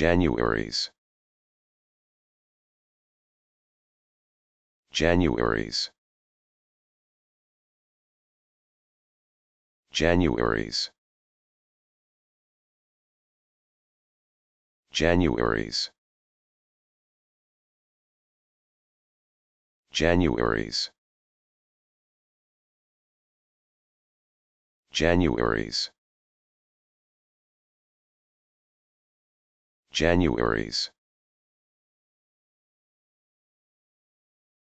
Januaries. Januaries. Januaries. Januaries. Januaries. Januaries. Januaries.